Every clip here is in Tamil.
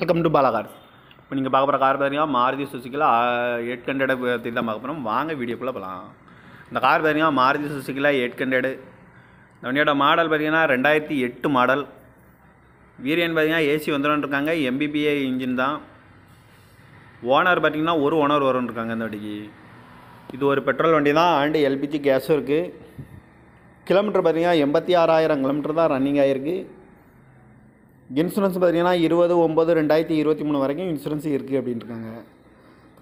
வெல்கம் டு பாலாகார் இப்போ நீங்கள் பார்க்க போகிற கார் பார்த்தீங்கன்னா மாருதி சுசுக்கியில் எயிட் ஹண்ட்ரட் பற்றி தான் பார்க்க போகிறோம் வாங்க வீடியோக்குள்ளே போகலாம் இந்த கார் பார்த்தீங்கன்னா மாருதி சுசுக்கியில் எயிட் ஹண்ட்ரடு இந்த வண்டியோட மாடல் பார்த்தீங்கன்னா ரெண்டாயிரத்தி எட்டு மாடல் வீரியன் பார்த்தீங்கன்னா ஏசி வந்துடும் இருக்காங்க இன்ஜின் தான் ஓனர் பார்த்திங்கன்னா ஒரு ஓனர் வரும்னு இருக்காங்க இந்த வண்டிக்கு இது ஒரு பெட்ரோல் வண்டி தான் ஆண்டு எல்பிஜி கேஸும் இருக்குது கிலோமீட்டர் பார்த்திங்கன்னா எண்பத்தி ஆறாயிரம் கிலோமீட்டர் தான் ரன்னிங் ஆகிருக்கு இன்சூரன்ஸ் பார்த்தீங்கன்னா இருபது ஒம்பது ரெண்டாயிரத்தி இருபத்தி மூணு வரைக்கும் இன்சூரன்ஸ் இருக்குது அப்படின்ட்டுருக்காங்க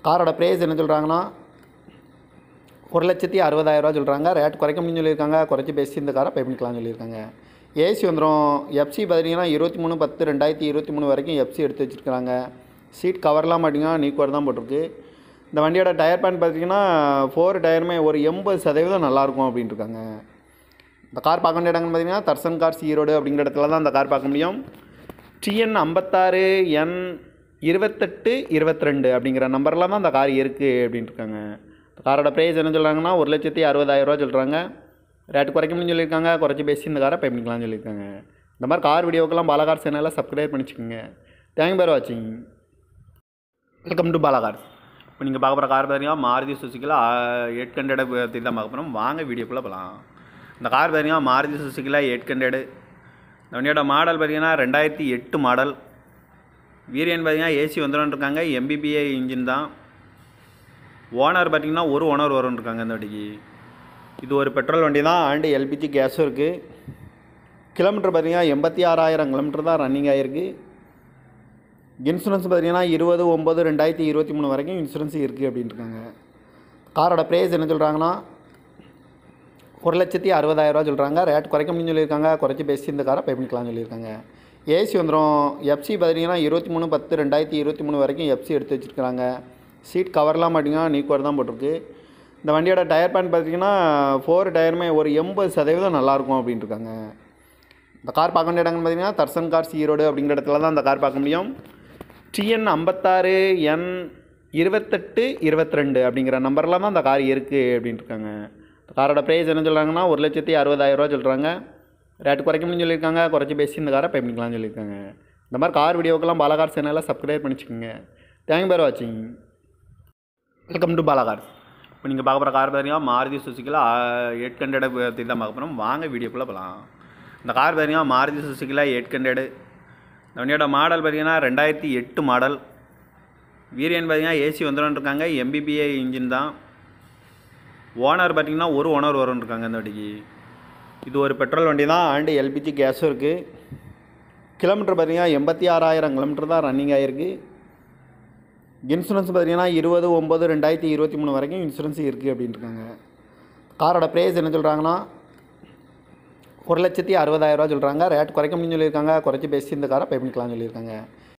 காரோட ப்ரைஸ் என்ன சொல்கிறாங்கன்னா ஒரு லட்சத்தி அறுபதாயிரரூவா சொல்கிறாங்க ரேட் குறைக்க முடியும்னு சொல்லியிருக்காங்க குறைச்சி பேசி இந்த காரை பே பண்ணிக்கலாம்னு சொல்லியிருக்காங்க ஏசி வந்துடும் எஃப்சி பார்த்தீங்கன்னா இருபத்தி மூணு பத்து ரெண்டாயிரத்தி இருபத்தி மூணு வரைக்கும் எஃப்சி எடுத்து வச்சுருக்காங்க சீட் கவர்லாம் பார்த்தீங்கன்னா நீக்குவர் தான் போட்டிருக்கு இந்த வண்டியோட டயர் பேன் பார்த்தீங்கன்னா ஃபோர் டயருமே ஒரு எண்பது சதவீதம் நல்லாயிருக்கும் அப்படின்ட்டுருக்காங்க இந்த கார் பார்க்க வேண்டிய இடங்கள்னு பார்த்தீங்கன்னா தர்சன் கார்ஸ் ஈரோடு அப்படிங்கிற இடத்துல தான் அந்த கார் பார்க்க முடியும் டிஎன் ஐம்பத்தாறு என் இருபத்தெட்டு ரெண்டு அப்படிங்கிற நம்பரில் தான் அந்த கார் இருக்குது அப்படின்ட்டுருக்காங்க காரோட ப்ரைஸ் என்ன சொல்கிறாங்கன்னா ஒரு லட்சத்தி அறுபதாயிரரூவா சொல்கிறாங்க ரேட்டு குறைக்கணும்னு சொல்லியிருக்காங்க குறைச்சி பேசி இந்த காரை பே பண்ணிக்கலாம்னு சொல்லியிருக்காங்க இந்த மாதிரி கார் வீடியோக்கெல்லாம் பாலகார் சேனலில் சப்ஸ்கிரைப் பண்ணிச்சுக்கோங்க தேங்க் பேர் வாட்சிங் வெல்கம் டு பாலகார் இப்போ நீங்கள் பார்க்க போகிற கார் பார்த்தீங்கன்னா மாருதி சுசுக்கியில் எயிட் ஹண்ட்ரடை தான் பார்க்க போகிறோம் வாங்க வீடியோக்குள்ளே போகலாம் இந்த கார் பார்த்தீங்கன்னா மாருதி சுசுக்கியில் எயிட் ஹண்ட்ரடு தோனியோட மாடல் பார்த்திங்கன்னா ரெண்டாயிரத்தி எட்டு மாடல் வீரியன் பார்த்திங்கன்னா ஏசி இருக்காங்க எம்பிபிஐ இன்ஜின் தான் ஓனர் பார்த்திங்கன்னா ஒரு ஓனர் இருக்காங்க இந்த வண்டிக்கு இது ஒரு பெட்ரோல் வண்டி தான் ஆண்டு எல்பிஜி கேஸும் இருக்குது கிலோமீட்டர் பார்த்திங்கன்னா எண்பத்தி ஆறாயிரம் கிலோமீட்டர் தான் ரன்னிங் ஆகிருக்கு இன்சூரன்ஸ் பார்த்திங்கன்னா இருபது ஒம்பது ரெண்டாயிரத்தி இருபத்தி மூணு வரைக்கும் இன்சூரன்ஸ் இருக்குது அப்படின்ட்டுருக்காங்க காரோட ப்ரைஸ் என்ன சொல்கிறாங்கன்னா ஒரு லட்சத்தி அறுபதாயிரரூவா சொல்கிறாங்க ரேட் குறைக்க முடியும் சொல்லியிருக்காங்க குறைச்சி பேசி இந்த காரை பே பண்ணிக்கலாம்னு சொல்லியிருக்காங்க ஏசி வந்துடும் எஃப்சி பார்த்தீங்கன்னா இருபத்தி மூணு பத்து ரெண்டாயிரத்தி இருபத்தி மூணு வரைக்கும் எஃப்சி எடுத்து வச்சுருக்காங்க சீட் கவர்லாம் பார்த்தீங்கன்னா நீக்குவர் தான் போட்டிருக்கு இந்த வண்டியோட டயர் பேன் பார்த்தீங்கன்னா ஃபோர் டயருமே ஒரு எண்பது சதவீதம் நல்லாயிருக்கும் அப்படின்ட்டுருக்காங்க இந்த கார் பார்க்க வேண்டிய இடங்கள்னு பார்த்தீங்கன்னா தர்சன் கார் ஈரோடு அப்படிங்கிற இடத்துல தான் அந்த கார் பார்க்க முடியும் டிஎன் ஐம்பத்தாறு என் இருபத்தெட்டு இருபத்தி ரெண்டு அப்படிங்கிற நம்பரில் தான் அந்த கார் இருக்குது அப்படின்ட்டுருக்காங்க காரோட ப்ரைஸ் என்ன சொல்கிறாங்கன்னா ஒரு லட்சத்தி அறுபதாயிரரூவா சொல்கிறாங்க ரேட் குறைக்கணும்னு சொல்லியிருக்காங்க குறைச்சி பேசி இந்த காரை பண்ணிக்கலாம்னு சொல்லியிருக்காங்க இந்த மாதிரி கார் வீடியோக்கெல்லாம் பாலகார் சேனலில் சப்ஸ்கிரைப் பண்ணிச்சுக்கோங்க தேங்க் பேர் வாட்சிங் வெல்கம் டு பாலகார் இப்போ நீங்கள் பார்க்க போகிற கார் பார்த்தீங்கன்னா மாருதி சுசுக்கியில் எயிட் ஹண்ட்ரடு பற்றி தான் பார்க்க போகிறோம் வாங்க வீடியோக்குள்ளே போகலாம் இந்த கார் பார்த்தீங்கன்னா மாருதி சுசுக்கியில் எயிட் ஹண்ட்ரடு இந்த வண்டியோட மாடல் பார்த்தீங்கன்னா ரெண்டாயிரத்தி எட்டு மாடல் வீரியன் பார்த்தீங்கன்னா ஏசி வந்துடும் இருக்காங்க எம்பிபிஏ இன்ஜின் தான் ஓனர் பார்த்திங்கன்னா ஒரு ஓனர் வரும்னு இருக்காங்க இந்த வண்டிக்கு இது ஒரு பெட்ரோல் வண்டி தான் ஆண்டு எல்பிஜி கேஸும் இருக்குது கிலோமீட்டர் பார்த்திங்கன்னா எண்பத்தி ஆறாயிரம் கிலோமீட்டர் தான் ரன்னிங் ஆகிருக்கு இன்சூரன்ஸ் பார்த்திங்கன்னா இருபது ஒம்பது ரெண்டாயிரத்தி இருபத்தி மூணு வரைக்கும் இன்சூரன்ஸ் இருக்குது அப்படின்ட்டுருக்காங்க காரோட ப்ரைஸ் என்ன சொல்கிறாங்கன்னா ஒரு லட்சத்தி அறுபதாயிரரூவா சொல்கிறாங்க ரேட் குறைக்க முடியும்னு சொல்லியிருக்காங்க குறைச்சி பேசி இந்த காரை பே பண்ணிக்கலாம்னு சொல்லியிருக்காங்க